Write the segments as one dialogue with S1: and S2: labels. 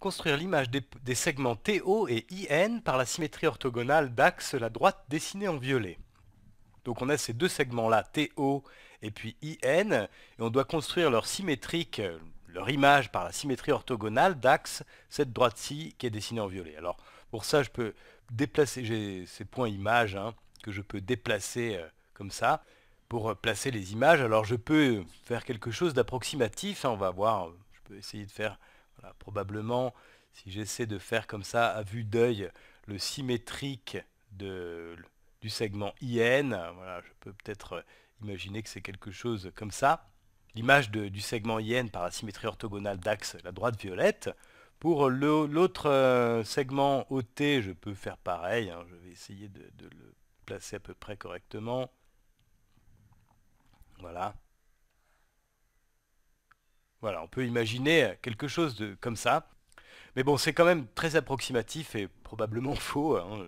S1: construire l'image des, segments TO et IN par la symétrie orthogonale d'axe la droite dessinée en violet. Donc on a ces deux segments-là, TO et puis IN, et on doit construire leur symétrique, euh, leur image par la symétrie orthogonale d'axe cette droite-ci qui est dessinée en violet. Alors pour ça, je peux déplacer, j'ai ces points images hein, que je peux déplacer euh, comme ça pour euh, placer les images. Alors je peux faire quelque chose d'approximatif, hein, on va voir, je peux essayer de faire probablement, si j'essaie de faire comme ça à vue d'œil le symétrique de, du segment IN, je peux peut-être imaginer que c'est quelque chose comme ça. L'image du segment IN par la symétrie orthogonale d'axe, la droite violette. Pour l'autre euh, segment OT, je peux faire pareil. Hein, je vais essayer de le placer à peu près correctement. Voilà. Voilà, on peut imaginer quelque chose de comme ça. Mais bon, c'est quand même très approximatif et probablement faux. Hein.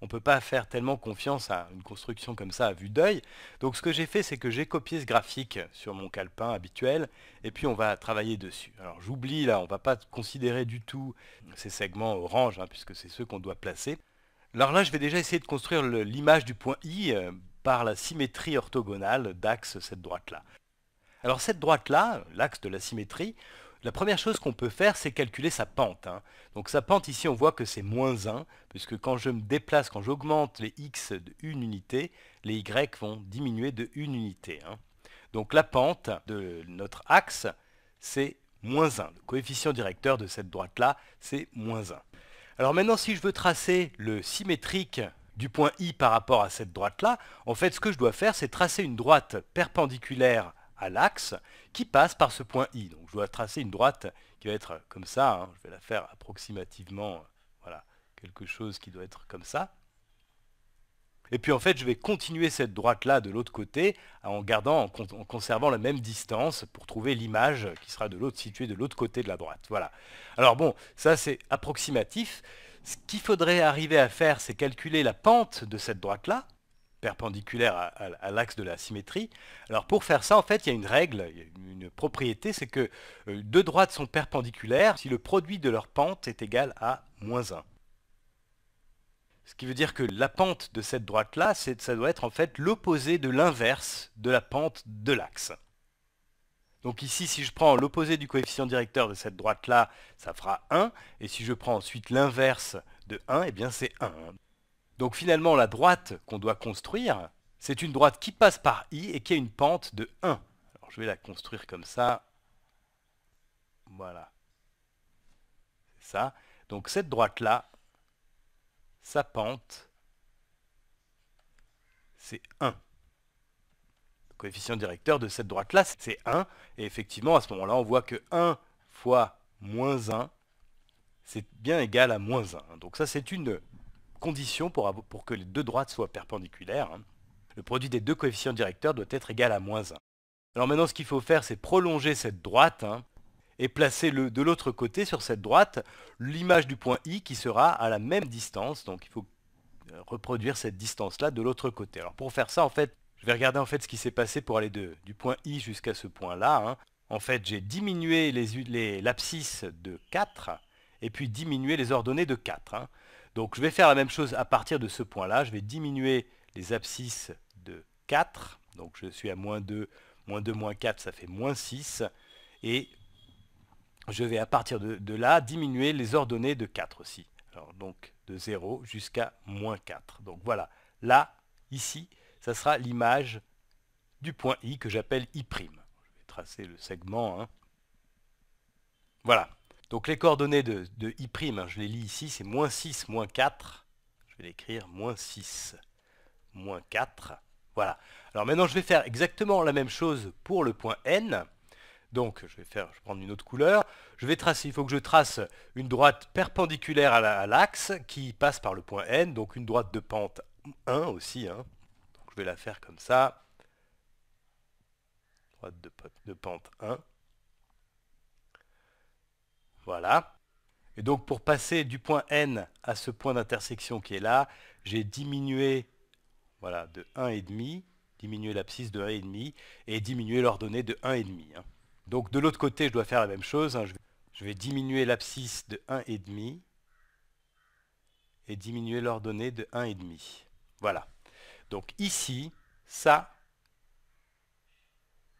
S1: On ne peut pas faire tellement confiance à une construction comme ça à vue d'œil. Donc ce que j'ai fait, c'est que j'ai copié ce graphique sur mon calepin habituel et puis on va travailler dessus. Alors j'oublie là, on ne va pas considérer du tout ces segments orange hein, puisque c'est ceux qu'on doit placer. Alors là, je vais déjà essayer de construire l'image du point I euh, par la symétrie orthogonale d'axe cette droite là. Alors cette droite-là, l'axe de la symétrie, la première chose qu'on peut faire, c'est calculer sa pente. Hein. Donc sa pente, ici, on voit que c'est moins 1, puisque quand je me déplace, quand j'augmente les x de unité, les y vont diminuer de une unité. Hein. Donc la pente de notre axe, c'est moins 1. Le coefficient directeur de cette droite-là, c'est moins 1. Alors maintenant, si je veux tracer le symétrique du point I par rapport à cette droite-là, en fait, ce que je dois faire, c'est tracer une droite perpendiculaire l'axe qui passe par ce point I. Donc je dois tracer une droite qui va être comme ça, hein. je vais la faire approximativement, euh, voilà, quelque chose qui doit être comme ça. Et puis en fait, je vais continuer cette droite-là de l'autre côté en gardant, en, conservant la même distance pour trouver l'image qui sera de l'autre située de l'autre côté de la droite. Voilà. Alors bon, ça c'est approximatif. Ce qu'il faudrait arriver à faire, c'est calculer la pente de cette droite-là perpendiculaire à, l'axe de la symétrie. Alors pour faire ça, en fait, il y a une règle, une propriété, c'est que euh, deux droites sont perpendiculaires si le produit de leur pente est égal à moins 1. Ce qui veut dire que la pente de cette droite-là, ça doit être en fait l'opposé de l'inverse de la pente de l'axe. Donc ici, si je prends l'opposé du coefficient directeur de cette droite-là, ça fera 1. Et si je prends ensuite l'inverse de 1, eh bien c'est 1. Donc finalement, la droite qu'on doit construire, c'est une droite qui passe par i et qui a une pente de 1. Alors je vais la construire comme ça. Voilà. C'est ça. Donc cette droite-là, sa pente, c'est 1. Le coefficient directeur de cette droite-là, c'est 1. Et effectivement, à ce moment-là, on voit que 1 fois moins 1, c'est bien égal à moins 1. Donc ça, c'est une condition pour, que les deux droites soient perpendiculaires. Hein. Le produit des deux coefficients directeurs doit être égal à moins 1. Alors maintenant, ce qu'il faut faire, c'est prolonger cette droite hein, et placer le, de l'autre côté sur cette droite l'image du point I qui sera à la même distance. Donc il faut euh, reproduire cette distance-là de l'autre côté. Alors pour faire ça, en fait, je vais regarder en fait ce qui s'est passé pour aller du point I jusqu'à ce point-là. Hein. En fait, j'ai diminué l'abscisse les, de 4 et puis diminuer les ordonnées de 4. Hein. Donc je vais faire la même chose à partir de ce point-là. Je vais diminuer les abscisses de 4. Donc je suis à moins 2, moins 2, moins 4, ça fait moins 6. Et je vais à partir de, là diminuer les ordonnées de 4 aussi. Alors, donc de 0 jusqu'à moins 4. Donc voilà, là, ici, ça sera l'image du point I que j'appelle I'. Je vais tracer le segment. Hein. Voilà, donc les coordonnées de, I', je les lis ici, c'est moins 6, moins 4. Je vais l'écrire moins 6, moins 4. Voilà. Alors maintenant, je vais faire exactement la même chose pour le point N. Donc, je vais, faire, je prendre une autre couleur. Je vais tracer, il faut que je trace une droite perpendiculaire à l'axe qui passe par le point N, donc une droite de pente 1 aussi. Hein. Donc, je vais la faire comme ça. Droite de, de pente 1. Voilà. Et donc pour passer du point N à ce point d'intersection qui est là, j'ai diminué voilà, de 1,5, diminué l'abscisse de 1,5 et diminué l'ordonnée de 1,5. Hein. Donc de l'autre côté, je dois faire la même chose. Hein. Je, vais, diminuer l'abscisse de 1,5 et diminuer l'ordonnée de 1,5. Voilà. Donc ici, ça,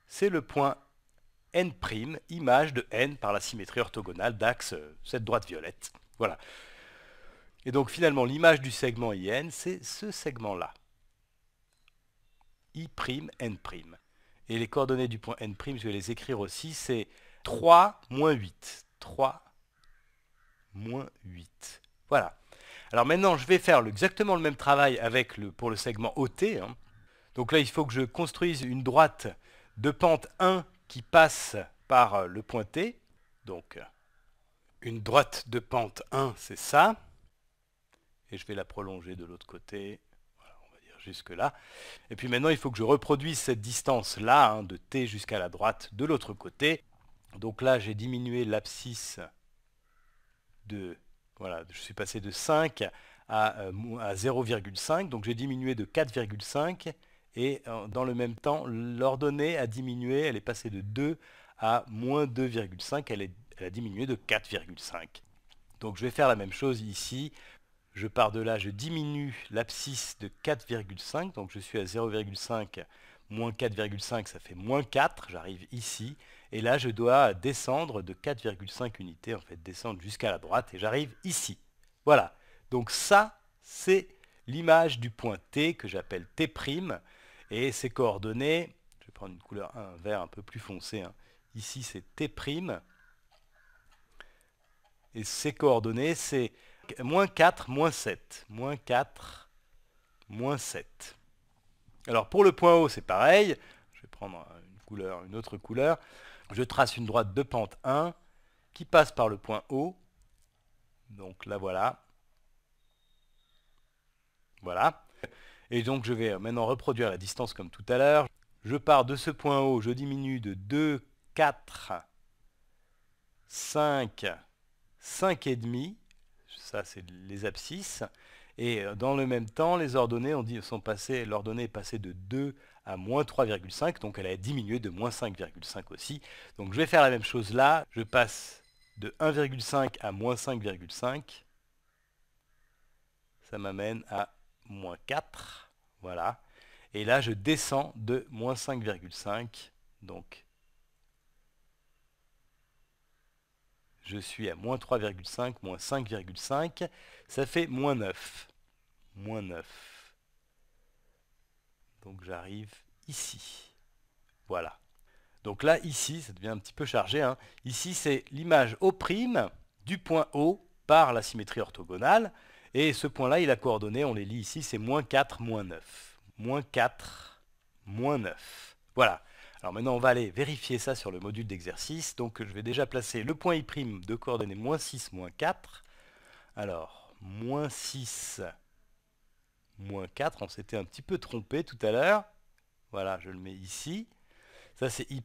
S1: c'est le point n', image de n par la symétrie orthogonale d'axe euh, cette droite violette. Voilà. Et donc finalement, l'image du segment IN, c'est ce segment-là. I', N'. Et les coordonnées du point N', je vais les écrire aussi, c'est 3, moins 8. 3, moins 8. Voilà. Alors maintenant, je vais faire exactement le même travail avec le, pour le segment OT. Hein. Donc là, il faut que je construise une droite de pente 1 qui passe par euh, le point T, Donc une droite de pente 1, c'est ça. Et je vais la prolonger de l'autre côté, on va dire jusque là. Et puis maintenant, il faut que je reproduise cette distance-là, hein, de t jusqu'à la droite, de l'autre côté. Donc là, j'ai diminué l'abscisse de... Voilà, je suis passé de 5 à 0,5, euh, donc j'ai diminué de 4,5 et euh, dans le même temps, l'ordonnée a diminué, elle est passée de 2 à moins 2,5, elle, a diminué de 4,5. Donc je vais faire la même chose ici. Je pars de là, je diminue l'abscisse de 4,5, donc je suis à 0,5, moins 4,5, ça fait moins 4, j'arrive ici, et là je dois descendre de 4,5 unités, en fait descendre jusqu'à la droite, et j'arrive ici. Voilà, donc ça, c'est l'image du point T que j'appelle T', et ces coordonnées, je vais prendre une couleur, un vert un peu plus foncé, hein. ici c'est T', et ces coordonnées c'est moins 4, moins 7, moins 4, moins 7. Alors pour le point haut c'est pareil, je vais prendre une couleur, une autre couleur, je trace une droite de pente 1 qui passe par le point haut, donc là voilà, voilà, et donc je vais maintenant reproduire la distance comme tout à l'heure. Je pars de ce point haut, je diminue de 2, 4, 5, 5 et demi. Ça c'est les abscisses. Et euh, dans le même temps, les ordonnées on dit, sont passées, l'ordonnée est passée de 2 à moins 3,5, donc elle a diminué de moins 5,5 aussi. Donc je vais faire la même chose là, je passe de 1,5 à moins 5,5. Ça m'amène à moins 4. Voilà. Et là, je descends de moins 5,5. Donc, je suis à moins 3,5, moins 5,5. Ça fait moins 9. Moins 9. Donc, j'arrive ici. Voilà. Donc là, ici, ça devient un petit peu chargé. Hein. Ici, c'est l'image O' du point O par la symétrie orthogonale. Et ce point-là, il a coordonné, on les lit ici, c'est moins 4, moins 9. Moins 4, moins 9. Voilà. Alors maintenant, on va aller vérifier ça sur le module d'exercice. Donc je vais déjà placer le point I' de coordonnées moins 6, moins 4. Alors, moins 6, moins 4. On s'était un petit peu trompé tout à l'heure. Voilà, je le mets ici. Ça, c'est I'.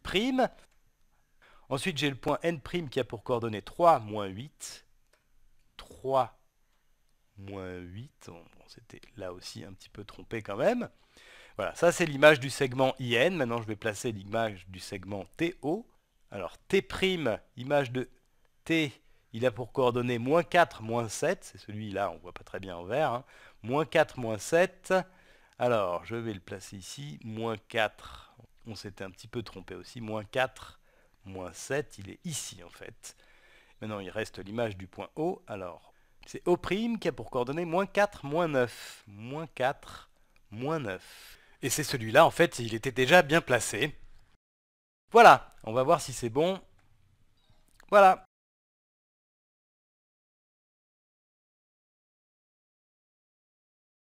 S1: Ensuite, j'ai le point N' qui a pour coordonnées 3, moins 8. 3, moins 8. on s'était là aussi un petit peu trompé quand même. Voilà, ça c'est l'image du segment IN. Maintenant, je vais placer l'image du segment TO. Alors, T', image de T, il a pour coordonnées moins 4, moins 7. C'est celui-là, on ne voit pas très bien en vert. Hein. Moins 4, moins 7. Alors, je vais le placer ici. Moins 4, on s'était un petit peu trompé aussi. Moins 4, moins 7, il est ici en fait. Maintenant, il reste l'image du point O. Alors, c'est O' qui a pour coordonnées moins 4, moins 9. Moins 4, moins 9. Et c'est celui-là, en fait, il était déjà bien placé. Voilà, on va voir si c'est bon. Voilà.